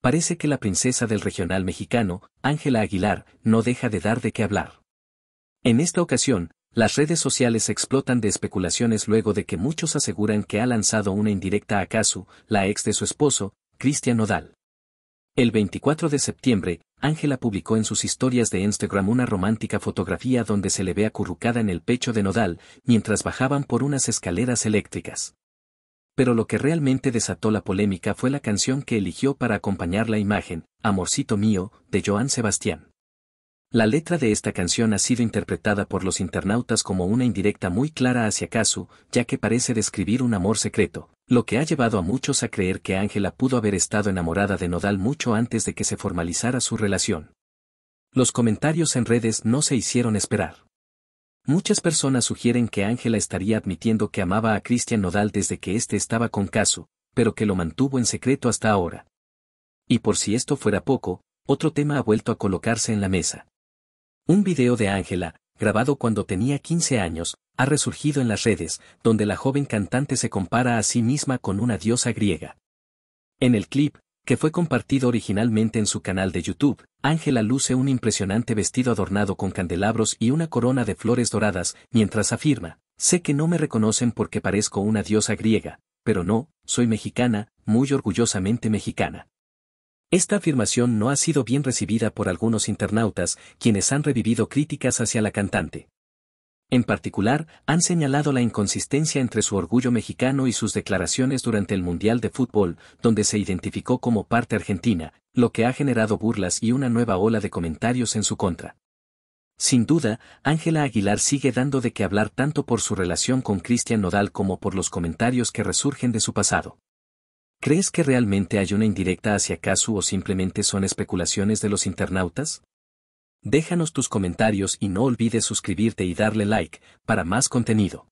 Parece que la princesa del regional mexicano, Ángela Aguilar, no deja de dar de qué hablar. En esta ocasión, las redes sociales explotan de especulaciones luego de que muchos aseguran que ha lanzado una indirecta a Casu, la ex de su esposo, Cristian Nodal. El 24 de septiembre, Ángela publicó en sus historias de Instagram una romántica fotografía donde se le ve acurrucada en el pecho de Nodal mientras bajaban por unas escaleras eléctricas pero lo que realmente desató la polémica fue la canción que eligió para acompañar la imagen, Amorcito Mío, de Joan Sebastián. La letra de esta canción ha sido interpretada por los internautas como una indirecta muy clara hacia Casu, ya que parece describir un amor secreto, lo que ha llevado a muchos a creer que Ángela pudo haber estado enamorada de Nodal mucho antes de que se formalizara su relación. Los comentarios en redes no se hicieron esperar. Muchas personas sugieren que Ángela estaría admitiendo que amaba a Cristian Nodal desde que éste estaba con Caso, pero que lo mantuvo en secreto hasta ahora. Y por si esto fuera poco, otro tema ha vuelto a colocarse en la mesa. Un video de Ángela, grabado cuando tenía 15 años, ha resurgido en las redes, donde la joven cantante se compara a sí misma con una diosa griega. En el clip, que fue compartido originalmente en su canal de YouTube, Ángela luce un impresionante vestido adornado con candelabros y una corona de flores doradas, mientras afirma, sé que no me reconocen porque parezco una diosa griega, pero no, soy mexicana, muy orgullosamente mexicana. Esta afirmación no ha sido bien recibida por algunos internautas, quienes han revivido críticas hacia la cantante. En particular, han señalado la inconsistencia entre su orgullo mexicano y sus declaraciones durante el Mundial de Fútbol, donde se identificó como parte argentina, lo que ha generado burlas y una nueva ola de comentarios en su contra. Sin duda, Ángela Aguilar sigue dando de qué hablar tanto por su relación con Cristian Nodal como por los comentarios que resurgen de su pasado. ¿Crees que realmente hay una indirecta hacia Casu o simplemente son especulaciones de los internautas? Déjanos tus comentarios y no olvides suscribirte y darle like para más contenido.